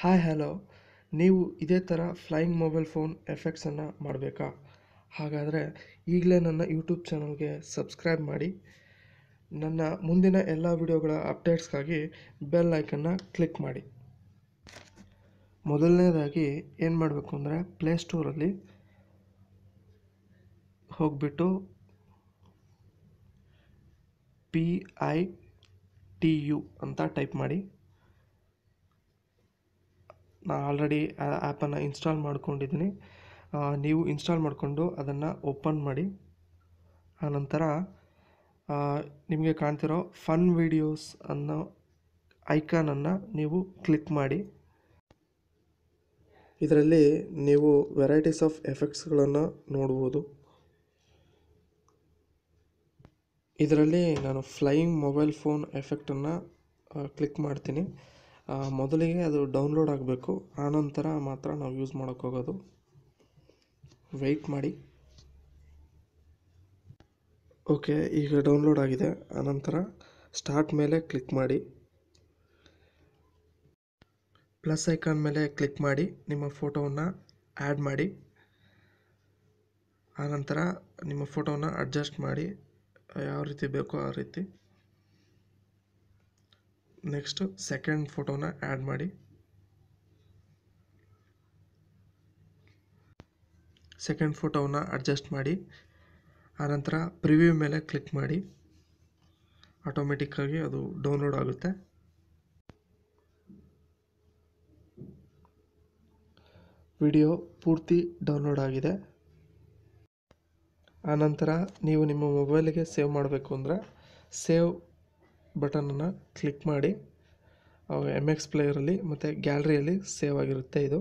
hi hello ನೀವು ಇದೇ ಥರ ಫ್ಲೈಯಿಂಗ್ ಮೊಬೈಲ್ ಫೋನ್ ಎಫೆಕ್ಟ್ಸನ್ನು ಮಾಡಬೇಕಾ ಹಾಗಾದರೆ ಈಗಲೇ ನನ್ನ ಯೂಟ್ಯೂಬ್ ಚಾನಲ್ಗೆ ಸಬ್ಸ್ಕ್ರೈಬ್ ಮಾಡಿ ನನ್ನ ಮುಂದಿನ ಎಲ್ಲ ವಿಡಿಯೋಗಳ ಅಪ್ಡೇಟ್ಸ್ಗಾಗಿ ಬೆಲ್ ಐಕನ್ನ ಕ್ಲಿಕ್ ಮಾಡಿ ಮೊದಲನೇದಾಗಿ ಏನು ಮಾಡಬೇಕು ಅಂದರೆ ಪ್ಲೇಸ್ಟೋರಲ್ಲಿ ಹೋಗಿಬಿಟ್ಟು ಪಿ ಐ ಟಿ ಯು ಅಂತ ಟೈಪ್ ಮಾಡಿ ನಾನು ಆಲ್ರೆಡಿ ಆ್ಯಪನ್ನು ಇನ್ಸ್ಟಾಲ್ ಮಾಡ್ಕೊಂಡಿದ್ದೀನಿ ನೀವು ಇನ್ಸ್ಟಾಲ್ ಮಾಡಿಕೊಂಡು ಅದನ್ನು ಓಪನ್ ಮಾಡಿ ಆನಂತರ ನಿಮಗೆ ಕಾಣ್ತಿರೋ ಫನ್ ವಿಡಿಯೋಸ್ ಅನ್ನೋ ಐಕಾನನ್ನು ನೀವು ಕ್ಲಿಕ್ ಮಾಡಿ ಇದರಲ್ಲಿ ನೀವು ವೆರೈಟೀಸ್ ಆಫ್ ಎಫೆಕ್ಟ್ಸ್ಗಳನ್ನು ನೋಡ್ಬೋದು ಇದರಲ್ಲಿ ನಾನು ಫ್ಲೈಯಿಂಗ್ ಮೊಬೈಲ್ ಫೋನ್ ಎಫೆಕ್ಟನ್ನು ಕ್ಲಿಕ್ ಮಾಡ್ತೀನಿ ಮೊದಲಿಗೆ ಅದು ಡೌನ್ಲೋಡ್ ಆಗಬೇಕು ಆನಂತರ ಮಾತ್ರ ನಾವು ಯೂಸ್ ಮಾಡೋಕ್ಕೋಗೋದು ಹೋಗೋದು ವೆಯ್ಟ್ ಮಾಡಿ ಓಕೆ ಈಗ ಡೌನ್ಲೋಡ್ ಆಗಿದೆ ಆನಂತರ ಸ್ಟಾರ್ಟ್ ಮೇಲೆ ಕ್ಲಿಕ್ ಮಾಡಿ ಪ್ಲಸ್ ಐಕಾನ್ ಮೇಲೆ ಕ್ಲಿಕ್ ಮಾಡಿ ನಿಮ್ಮ ಫೋಟೋವನ್ನು ಆ್ಯಡ್ ಮಾಡಿ ಆನಂತರ ನಿಮ್ಮ ಫೋಟೋವನ್ನು ಅಡ್ಜಸ್ಟ್ ಮಾಡಿ ಯಾವ ರೀತಿ ಬೇಕೋ ಆ ರೀತಿ ನೆಕ್ಸ್ಟು ಸೆಕೆಂಡ್ ಫೋಟೋನ ಆ್ಯಡ್ ಮಾಡಿ ಸೆಕೆಂಡ್ ಫೋಟೋನ ಅಡ್ಜಸ್ಟ್ ಮಾಡಿ ಆನಂತರ ಪ್ರಿವ್ಯೂ ಮೇಲೆ ಕ್ಲಿಕ್ ಮಾಡಿ ಆಟೋಮೆಟಿಕ್ಕಾಗಿ ಅದು ಡೌನ್ಲೋಡ್ ಆಗುತ್ತೆ ವಿಡಿಯೋ ಪೂರ್ತಿ ಡೌನ್ಲೋಡ್ ಆಗಿದೆ ಆನಂತರ ನೀವು ನಿಮ್ಮ ಮೊಬೈಲಿಗೆ ಸೇವ್ ಮಾಡಬೇಕು ಅಂದರೆ ಸೇವ್ ಬಟನನ್ನು ಕ್ಲಿಕ್ ಮಾಡಿ ಎಮ್ ಎಕ್ಸ್ ಪ್ಲೇಯರಲ್ಲಿ ಮತ್ತು ಗ್ಯಾಲರಿಯಲ್ಲಿ ಸೇವ್ ಆಗಿರುತ್ತೆ ಇದು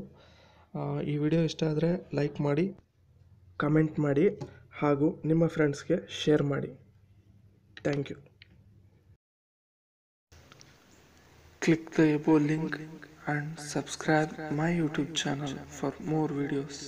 ಈ ವಿಡಿಯೋ ಇಷ್ಟ ಆದರೆ ಲೈಕ್ ಮಾಡಿ ಕಮೆಂಟ್ ಮಾಡಿ ಹಾಗೂ ನಿಮ್ಮ ಫ್ರೆಂಡ್ಸ್ಗೆ ಶೇರ್ ಮಾಡಿ thank you click the above link and subscribe my YouTube channel for more videos